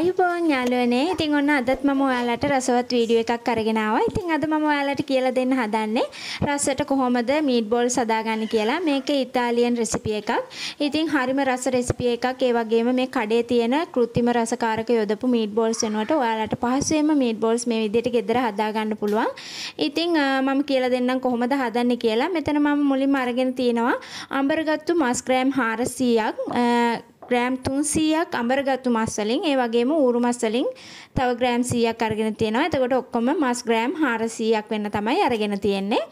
ආයුබෝන් යාළුවනේ ඉතින් ඔන්න අදත් මම ඔයාලට රසවත් වීඩියෝ එකක් අරගෙන ආවා. ඉතින් අද මම ඔයාලට කියලා දෙන්න හදන්නේ රසට කොහොමද මීට් බෝල්ස් හදාගන්නේ කියලා. මේක ඉතාලියන් රෙසිපි එකක්. ඉතින් හරිම රස රෙසිපි එකක්. ඒ වගේම මේ කඩේ තියෙන કૃත්‍රිම රසකාරක යොදපු මීට් බෝල්ස් වෙනුවට ඔයාලට පහසුවෙන්ම මීට් බෝල්ස් මේ විදිහට ගෙදර හදාගන්න පුළුවන්. ඉතින් මම කියලා දෙන්නම් කොහොමද හදන්නේ කියලා. මෙතන මම මුලින්ම අරගෙන තිනවා අඹරගත්තු මස් ග්‍රෑම් 400ක් ග්‍රෑම් 300ක් අඹරගත්තු මස් වලින් ඒ වගේම ඌරු මස් වලින් තව ග්‍රෑම් 100ක් අරගෙන තියෙනවා. එතකොට ඔක්කොම මස් ග්‍රෑම් 400ක් වෙන්න තමයි අරගෙන තියෙන්නේ.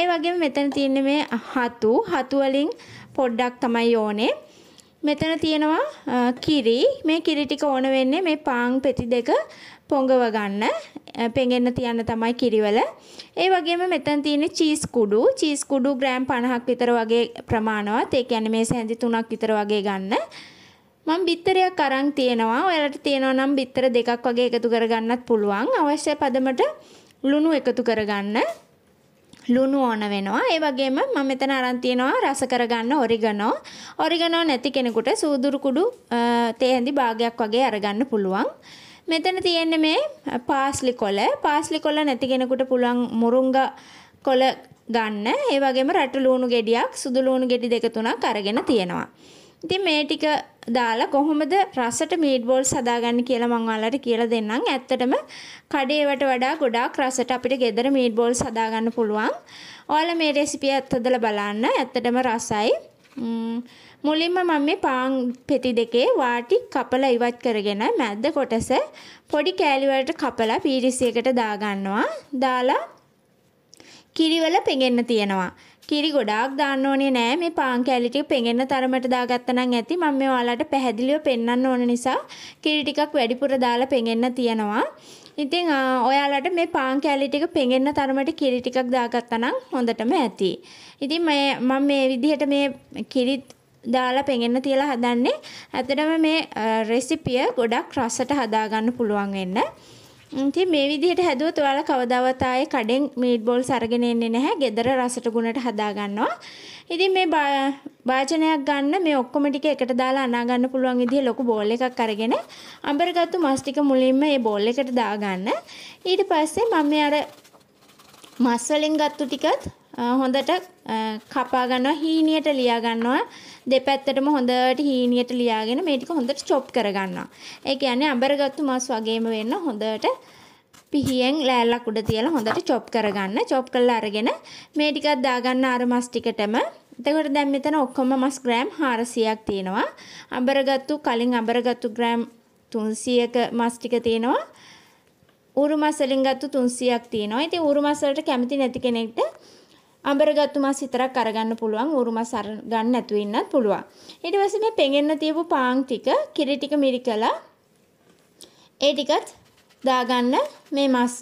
ඒ වගේම මෙතන තියෙන්නේ මේ හතු. හතු වලින් පොඩ්ඩක් තමයි ඕනේ. මෙතන තියෙනවා කිරි මේ කිරි ටික ඕන වෙන්නේ මේ පාන් පෙති දෙක පොඟව ගන්න පෙඟෙන්න තියන්න තමයි කිරිවල ඒ වගේම මෙතන තියෙන චීස් කුඩු චීස් කුඩු ග්‍රෑම් 50ක් විතර වගේ ප්‍රමාණවත් ඒ කියන්නේ මේ සැඳි 3ක් විතර වගේ ගන්න මම බිත්තරයක් අරන් තියෙනවා ඔයාලට තියෙනවා නම් බිත්තර දෙකක් වගේ එකතු කරගන්නත් පුළුවන් අවශ්‍ය පදමට ලුණු එකතු කරගන්න ලුණු ඕන වෙනවා. ඒ වගේම මම මෙතන අරන් තියෙනවා රස කරගන්න ඔරිගනෝ. ඔරිගනෝ නැති කෙනෙකුට සූදුරු කුඩු තේඳි භාගයක් වගේ අරගන්න පුළුවන්. මෙතන තියෙන්නේ මේ පාස්ලි කොළ. පාස්ලි කොළ නැති කෙනෙකුට පුළුවන් මුරුංග කොළ ගන්න. ඒ වගේම රට ලුණු ගෙඩියක්, සුදු ලුණු ගෙඩි දෙක තුනක් අරගෙන තියෙනවා. ඉතින් මේ ටික දාලා කොහොමද රසට මීට් බෝල්ස් හදාගන්නේ කියලා මම ඔයාලට කියලා දෙන්නම්. ඇත්තටම කඩේවට වඩා ගොඩාක් රසට අපිට ගෙදර මීට් බෝල්ස් හදාගන්න පුළුවන්. ඔයාලා මේ රෙසිපිය ඇත්තදලා බලන්න. ඇත්තටම රසයි. මුලින්ම මම මේ පාන් පෙති දෙකේ වාටි කපලා ඉවත් කරගෙන මැද්ද කොටස පොඩි කෑලි වලට කපලා පීරිසියකට දාගන්නවා. දාලා කිරි වල පෙගෙන්න තියෙනවා. කිරි ගොඩාක් දාන්න ඕනේ නෑ මේ පාන් කෑලි ටික පෙඟෙන තරමට දාගත්තනම් ඇති මම මේ ඔයාලට පැහැදිලිව පෙන්වන්න ඕන නිසා කිරි ටිකක් වැඩිපුර දාලා පෙඟෙන්න තියනවා. ඉතින් ඔයාලට මේ පාන් කෑලි ටික පෙඟෙන තරමට කිරි ටිකක් දාගත්තනම් හොඳටම ඇති. ඉතින් මේ මම මේ විදිහට මේ කිරි දාලා පෙඟෙන්න තියලා හදන්නේ. ඇත්තටම මේ රෙසිපිය ගොඩක් රසට හදාගන්න පුළුවන් වෙන්න. ඉතින් මේ විදිහට හැදුවොත් ඔයාලා කවදාවත් ආයේ කඩෙන් මීට් බෝල්ස් අරගෙන එන්නේ නැහැ. ගෙදර රසට ගුණට හදා ගන්නවා. ඉතින් මේ භාජනයක් ගන්න මේ ඔක්කොම ටික එකට දාලා අනා ගන්න පුළුවන් විදිහේ ලොකු බෝල් එකක් අරගෙන අඹරගත්තු මස් ටික මුලින්ම මේ බෝල් එකට දා ගන්න. ඊට පස්සේ මම මේ අර මස් වලින් ගත්තු ටිකත් හොඳට කපා ගන්නවා හීනියට ලියා ගන්නවා දෙපැත්තටම හොඳට හීනියට ලියාගෙන මේ ටික හොඳට චොප් කර ගන්නවා. ඒ කියන්නේ අඹරගත්තු මස් වගේම වෙන්න හොඳට පිහියෙන් ලෑල්ලක් උඩ තියලා හොඳට චොප් කරගන්න. චොප් කරලා අරගෙන මේ ටිකක් දාගන්න අර මස් ටිකටම. එතකොට දැන් මෙතන ඔක්කොම මස් ග්‍රෑම් 400ක් තියෙනවා. අඹරගත්තු කලින් අඹරගත්තු ග්‍රෑම් 300ක මස් ටික තියෙනවා. ඌරු මස් වලින් ගත්තු 300ක් තියෙනවා. ඉතින් ඌරු මස් වලට කැමති නැති කෙනෙක්ට අඹරගත්තු මස් විතරක් අරගන්න පුළුවන් ඌරු මස් අරගන්න නැතුව ඉන්නත් පුළුවන්. ඊට පස්සේ මේ පෙඟෙන්න තියපු පාන් ටික කිරි ටික මිරිකලා ඒ ටිකත් දාගන්න මේ මස්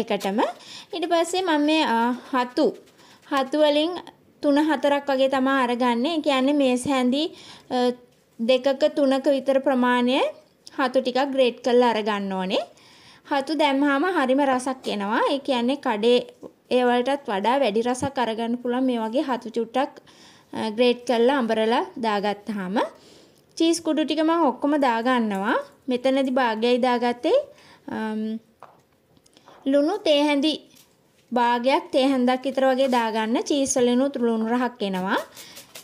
එකටම. ඊට පස්සේ මම මේ හතු හතු වලින් තුන හතරක් වගේ තමා අරගන්නේ. ඒ කියන්නේ මේස හැඳි දෙකක තුනක විතර ප්‍රමාණය හතු ටිකක් ග්‍රේට් කරලා අරගන්න ඕනේ. හතු දැම්මහම හරිම රසක් එනවා. ඒ කියන්නේ කඩේ ඒවලටත් වඩා වැඩි රසක් අරගන්න පුළුවන් මේ වගේ හතු චුට්ටක් ග්‍රේට් කරලා අඹරලා දාගත්තාම චීස් කුඩු ටික මම ඔක්කොම දාගන්නවා. මෙතනදි භාගයයි දාගත්තේ ලුණු තේ හැඳි භාගයක් තේ හැඳක් විතර වගේ දාගන්න චීස් වලිනුත් ලුණු රහක් එනවා.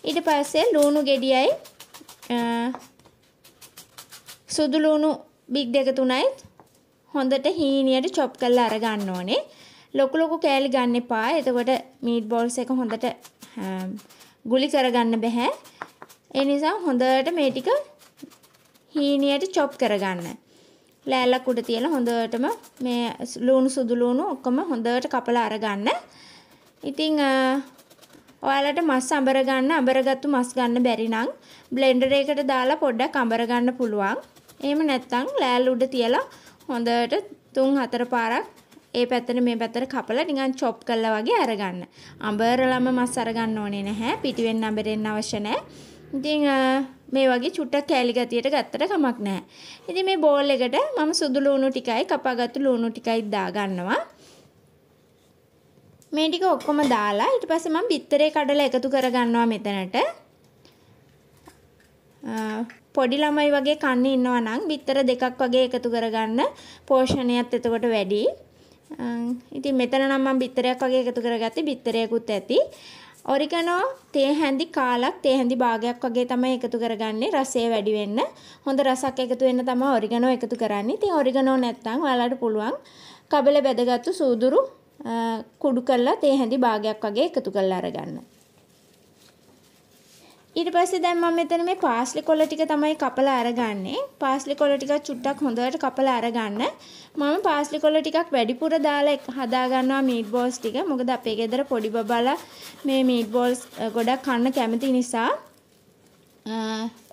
ඊට පස්සේ ලුණු ගෙඩියයි සුදු ලුණු බිග් දෙක තුනයි හොඳට හීනියට chop කරලා අරගන්න ඕනේ. ලොකු ලොකු කෑලි ගන්න එපා. එතකොට මීට් බෝල්ස් එක හොඳට ගුලි කරගන්න බෑ. ඒ නිසා හොඳට මේ ටික හීනියට chop කරගන්න. ලෑල්ලක් උඩ තියලා හොඳටම මේ ලුණු සුදු ලුණු ඔක්කොම හොඳට කපලා අරගන්න. ඉතින් ඔයාලට මස් අඹර ගන්න අඹරගත්තු මස් ගන්න බැරි නම් බ්ලෙන්ඩර් එකට දාලා පොඩ්ඩක් අඹර ගන්න පුළුවන්. එහෙම නැත්නම් ලෑල්ල උඩ තියලා හොඳට 3 4 පාරක් ඒ පැත්තට මේ පැත්තට කපලා නිකන් chop කරලා වගේ අරගන්න. අඹරලම මස් අරගන්න ඕනේ නැහැ. පිටිවෙන්න අඹරෙන්න අවශ්‍ය නැහැ. ඉතින් මේ වගේ චුට්ටක් කෑලි ගතියට ගත්තට කමක් නැහැ. ඉතින් මේ බෝල් එකට මම සුදු ලුණු ටිකයි කපාගත්තු ලුණු ටිකයි දාගන්නවා. මේ ටික ඔක්කොම දාලා ඊට පස්සේ මම බිත්තරේ කඩලා එකතු කරගන්නවා මෙතනට. පොඩි ළමයි වගේ කන්නේ ඉන්නවා නම් බිත්තර දෙකක් වගේ එකතු කරගන්න පෝෂණයත් එතකොට වැඩි. ඉතින් මෙතන නම් මම බිත්තරයක් වගේ එකතු කරගත්තේ බිත්තරයකුත් ඇති. ඔරිගනෝ තේ හැඳි කාලක් තේ හැඳි භාගයක් වගේ තමයි එකතු කරගන්නේ රසය වැඩි වෙන්න. හොඳ රසක් එකතු වෙන්න තමයි ඔරිගනෝ එකතු කරන්නේ. ඉතින් ඔරිගනෝ නැත්තම් ඔයාලට පුළුවන් කබල බැදගත්තු සූදුරු කුඩු කරලා තේ හැඳි භාගයක් වගේ එකතු කරලා අරගන්න. ඊට පස්සේ දැන් මම මෙතන මේ පාස්ලි කොළ ටික තමයි කපලා අරගන්නේ. පාස්ලි කොළ ටික චුට්ටක් හොඳට කපලා අරගන්න. මම පාස්ලි කොළ ටිකක් වැඩිපුර දාලා හදා ගන්නවා මීට් බෝල්ස් ටික. මොකද අපේ ගෙදර පොඩි බබාලා මේ මීට් බෝල්ස් ගොඩක් කන්න කැමති නිසා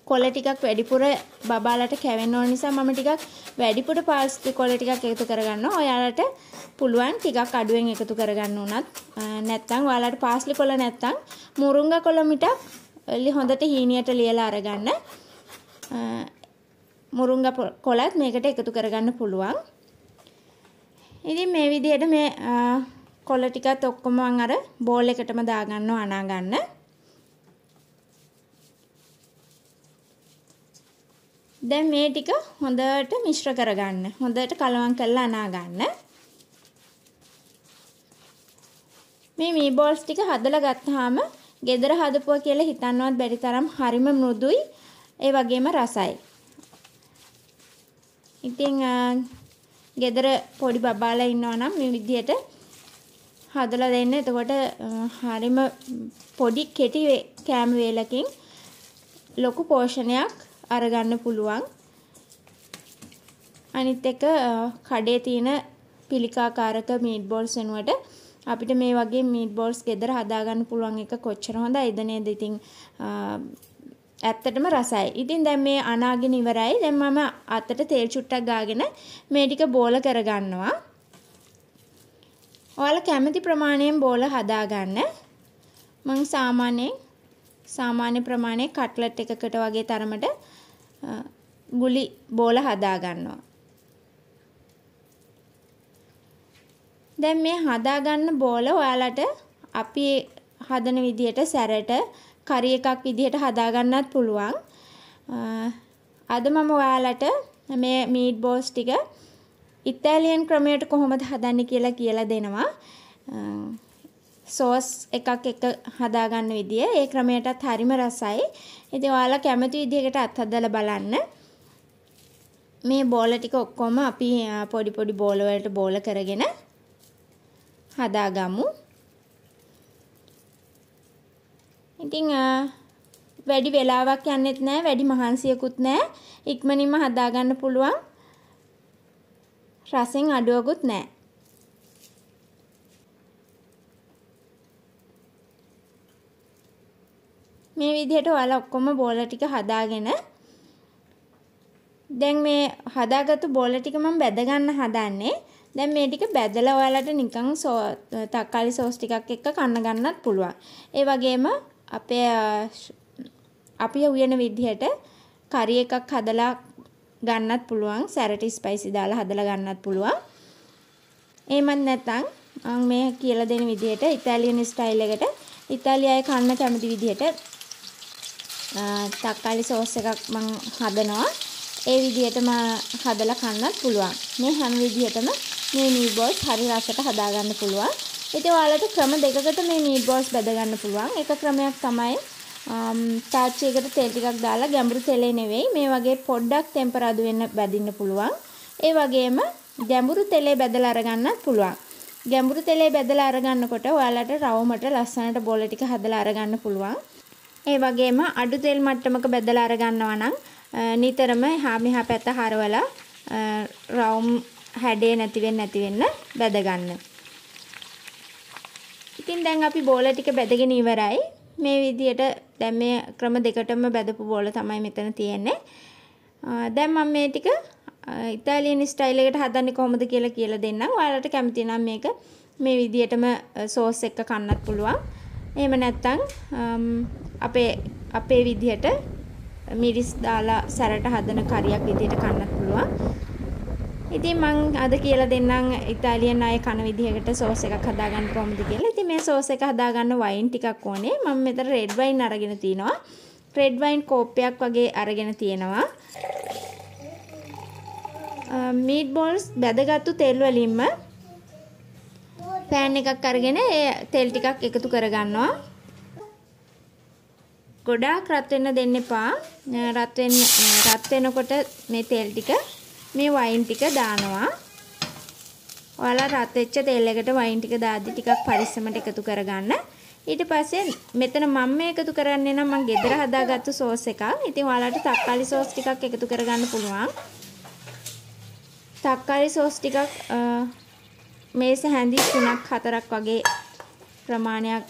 කොළ ටිකක් වැඩිපුර බබාලට කැවෙන්න ඕන නිසා මම ටිකක් වැඩිපුර පාස්ලි කොළ ටිකක් එකතු කරගන්නවා. ඔයාලට පුළුවන් ටිකක් අඩුවෙන් එකතු කරගන්න උනත් නැත්නම් ඔයාලට පාස්ලි කොළ නැත්නම් මුරුංගා කොළ මිටක් ඔයලි හොඳට හීනියට ලියලා අරගන්න මුරුංග කොළත් මේකට එකතු කරගන්න පුළුවන්. ඉතින් මේ විදිහට මේ කොළ ටිකත් ඔක්කොම මම අර බෝල් එකටම දාගන්නවා අනා ගන්න. දැන් මේ ටික හොඳට මිශ්‍ර කරගන්න. හොඳට කලවම් කරලා අනා ගන්න. මේ මී බෝල්ස් ටික හදලා ගත්තාම ගෙදර හදපුවා කියලා හිතන්නවත් බැරි තරම් හරිම මෘදුයි ඒ වගේම රසයි. ඉතින් ගෙදර පොඩි බබාලා ඉන්නවා නම් මේ විදිහට හදලා දෙන්න. එතකොට හරිම පොඩි කෙටි කෑම වේලකින් ලොකු පෝෂණයක් අරගන්න පුළුවන්. අනිත් එක කඩේ තියෙන පිළිකාකාරක මීට් බෝල්ස් වෙනුවට අපිට මේ වගේ මීට් බෝල්ස් ගෙදර හදාගන්න පුළුවන් එක කොච්චර හොඳයිද නේද ඉතින් ඇත්තටම රසයි. ඉතින් දැන් මේ අනාගෙන ඉවරයි. දැන් මම අතට තෙල් චුට්ටක් ගාගෙන මේ ටික බෝල කරගන්නවා. ඔයාලා කැමති ප්‍රමාණයෙන් බෝල හදාගන්න. මම සාමාන්‍යයෙන් සාමාන්‍ය ප්‍රමාණයේ කට්ලට් එකකට වගේ තරමට ගුලි බෝල හදාගන්නවා. දැන් මේ හදාගන්න බෝල ඔයාලට අපි හදන විදියට සැරට කරි එකක් විදියට හදාගන්නත් පුළුවන්. අද මම ඔයාලට මේ මීට් බෝල්ස් ටික ඉතාලියන් ක්‍රමයට කොහොමද හදන්නේ කියලා කියලා දෙනවා. සෝස් එකක් එක හදාගන්න විදිය. ඒ ක්‍රමයටත් හරිම රසයි. ඉතින් ඔයාලා කැමති විදිහකට අත්හදලා බලන්න. මේ බෝල ටික ඔක්කොම අපි පොඩි පොඩි බෝල වලට බෝල කරගෙන හදාගමු. ඉතින් වැඩි වෙලාවක් යන්නෙත් නෑ වැඩි මහන්සියකුත් නෑ ඉක්මනින්ම හදාගන්න පුළුවන් රසෙන් අඩුවකුත් නෑ මේ විදිහට ඔයාලා ඔක්කොම බෝල ටික හදාගෙන දැන් මේ හදාගත්තු බෝල ටික මම බැද ගන්න හදන්නේ දැන් මේ ටික බැදලා ඔයාලට නිකන් තක්කාලි සෝස් ටිකක් එක්ක කන්න ගන්නත් පුළුවන්. ඒ වගේම අපේ අපි උයන විදිහට කරි එකක් හදලා ගන්නත් පුළුවන්. සැරටි ස්පයිසි දාලා හදලා ගන්නත් පුළුවන්. එහෙමත් නැත්නම් මම මේ කියලා දෙන විදිහට ඉතාලියන් ස්ටයිල් එකට ඉතාලියාවේ කන්න කැමති විදිහට තක්කාලි සෝස් එකක් මම හදනවා. ඒ විදිහටම හදලා කන්නත් පුළුවන්. මේ හැම විදිහටම මේ මීට් බෝල්ස් හරි රසට හදාගන්න පුළුවන්. ඉතින් ඔයාලට ක්‍රම දෙකකට මේ මීට් බෝල්ස් බෙදගන්න පුළුවන්. එක ක්‍රමයක් තමයි තාච්චි එකට තෙල් ටිකක් දාලා ගැඹුරු තෙලේ නෙවෙයි මේ වගේ පොඩ්ඩක් ටෙම්පරාදු වෙන්න බැදින්න පුළුවන්. ඒ වගේම ගැඹුරු තෙලේ බැදලා අරගන්න පුළුවන්. ගැඹුරු තෙලේ බැදලා අරගන්නකොට ඔයාලට රවුමට ලස්සනට බෝල ටික හදලා අරගන්න පුළුවන්. ඒ වගේම අඩු තෙල් මට්ටමක බෙදලා අරගන්නවා නම් නිතරම එහා මෙහා පැත්ත හරවලා රවුම් හැඩේ නැති වෙන්න නැති වෙන්න බැද ගන්න. ඉතින් දැන් අපි බෝල ටික බැදගෙන ඉවරයි. මේ විදියට දැන් මේ ක්‍රම දෙකටම බැදපු බෝල තමයි මෙතන තියෙන්නේ. දැන් මම මේ ටික ඉතාලියන් ස්ටයිල් එකට හදන්නේ කොහොමද කියලා කියලා දෙන්නම්. ඔයාලට කැමති නම් මේක මේ විදියටම සෝස් එක්ක කන්නත් පුළුවන්. එහෙම නැත්නම් අපේ අපේ විදියට මිරිස් දාලා සැරට හදන කරියක් විදියට කන්නත් පුළුවන්. ඉතින් මං අද කියලා දෙන්නම් ඉතාලියන් අය කන විදිහකට සෝස් එකක් හදාගන්න කොහොමද කියලා. ඉතින් මේ සෝස් එක හදාගන්න වයින් ටිකක් ඕනේ. මම මෙතන රෙඩ් වයින් අරගෙන තිනවා. රෙඩ් වයින් කෝප්පයක් වගේ අරගෙන තියෙනවා. මීට් බෝල්ස් බැදගත්තු තෙල් වලින්ම පෑන් එකක් අරගෙන ඒ තෙල් ටිකක් එකතු කරගන්නවා. ගොඩාක් රත් වෙන්න දෙන්න එපා. රත් වෙන්න රත් වෙනකොට මේ තෙල් ටික මේ වයින් ටික දානවා. ඔයාලා රත් වෙච්ච තෙල් එකට වයින් ටික දාද්දි ටිකක් පරිස්සමට එකතු කරගන්න. ඊට පස්සේ මෙතන මම මේ එකතු කරන්නේ නම් මම ගෙදර හදාගත්තු සෝස් එකක්. ඉතින් ඔයාලට තක්කාලි සෝස් ටිකක් එකතු කරගන්න පුළුවන්. තක්කාලි සෝස් ටිකක් මේස හැඳි 3ක් 4ක් වගේ ප්‍රමාණයක්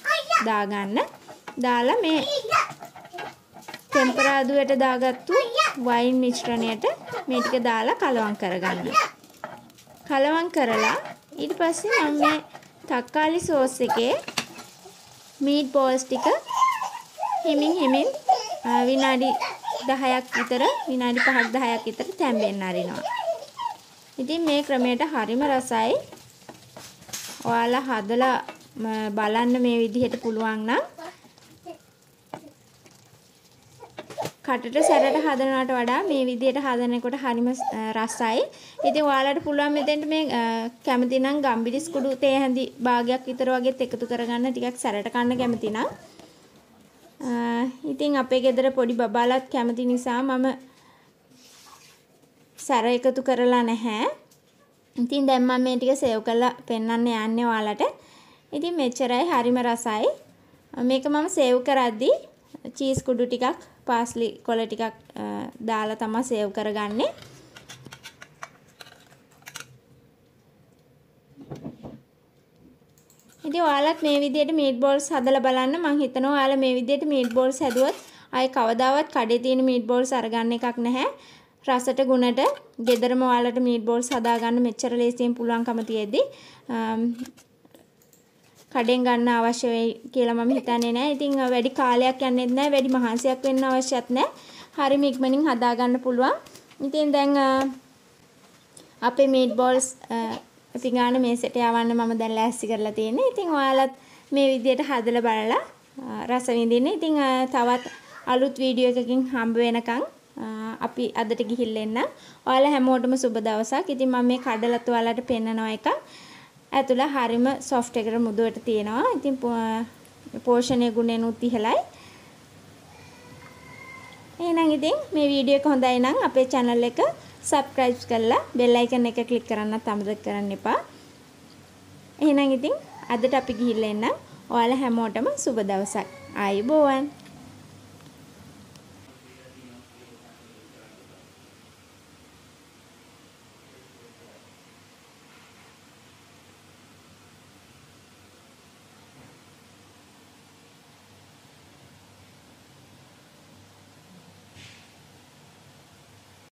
දාගන්න. දාලා මේ තෙම්පරාදුවට දාගත්තු වයින් මිශ්‍රණයට මේ ටික දාලා කලවම් කරගන්න. කලවම් කරලා ඊට පස්සේ මම මේ තක්කාලි සෝස් එකේ මීට් බෝල්ස් ටික හිමින් හිමින් විනාඩි 10ක් විතර විනාඩි 5ක් 10ක් විතර තැම්බෙන්න අරිනවා. ඉතින් මේ ක්‍රමයට හරිම රසයි. ඔයාලා හදලා බලන්න මේ විදිහට පුළුවන් නම් කටට සැරට හදනවට වඩා මේ විදිහට හදනකොට හරිම රසයි. ඉතින් ඔයාලට පුළුවන් මෙතෙන්ට මේ කැමති නම් ගම්බිරිස් කුඩු තේ හැඳි භාගයක් විතර වගේත් එකතු කරගන්න ටිකක් සැරට කන්න කැමති නම්. ඉතින් අපේ ගෙදර පොඩි බබාලත් කැමති නිසා මම සැර එකතු කරලා නැහැ. ඉතින් දැන් මම මේ ටික සේව් කරලා පෙන්වන්න යන්නේ ඔයාලට. ඉතින් මෙච්චරයි හරිම රසයි. මේක මම සේව් කරද්දි චීස් කුඩු ටිකක් පාස්ලි කොළ ටිකක් දාලා තමයි සේව් කරගන්නේ. ඉතින් ඔයාලත් මේ විදිහට මීට් බෝල්ස් හදලා බලන්න මම හිතනවා ඔයාලා මේ විදිහට මීට් බෝල්ස් හැදුවත් ආයේ කවදාවත් කඩේ තියෙන මීට් බෝල්ස් අරගන්න එකක් නැහැ. රසට ගුණට ගෙදරම ඔයාලට මීට් බෝල්ස් හදාගන්න මෙච්චර ලේසියෙන් පුළුවන්කම තියෙද්දි කඩෙන් ගන්න අවශ්‍ය වෙයි කියලා මම හිතන්නේ නැහැ. ඉතින් වැඩි කාලයක් යන්නේත් නැහැ. වැඩි මහන්සියක් වෙන්න අවශ්‍යත් නැහැ. හරිම ඉක්මනින් හදා ගන්න පුළුවන්. ඉතින් දැන් අපේ මීට් බෝල්ස් පිගාන මේසෙට යවන්න මම දැන් ලෑස්ති කරලා තියෙන්නේ. ඉතින් ඔයාලත් මේ විදියට හදලා බලලා රස විඳින්න. ඉතින් තවත් අලුත් වීඩියෝ එකකින් හම්බ වෙනකන් අපි අදට ගිහිල්ලා එන්න. ඔයාලා හැමෝටම සුබ දවසක්. ඉතින් මම මේ කඩලත් ඔයාලට පෙන්නන එක ඇතුළ හරිම සොෆ්ට් එකට මුදුවට තියෙනවා. ඉතින් පෝෂණය ගුණෙනුත් ඉහළයි. එහෙනම් ඉතින් මේ වීඩියෝ එක හොඳයි නම් අපේ channel එක subscribe කරලා bell icon එක click කරන්නත් අමතක කරන්න එපා. එහෙනම් ඉතින් අදට අපි ගිහිල්ලා එන්නම්. ඔයාලා හැමෝටම සුබ දවසක්. ආයුබෝවන්.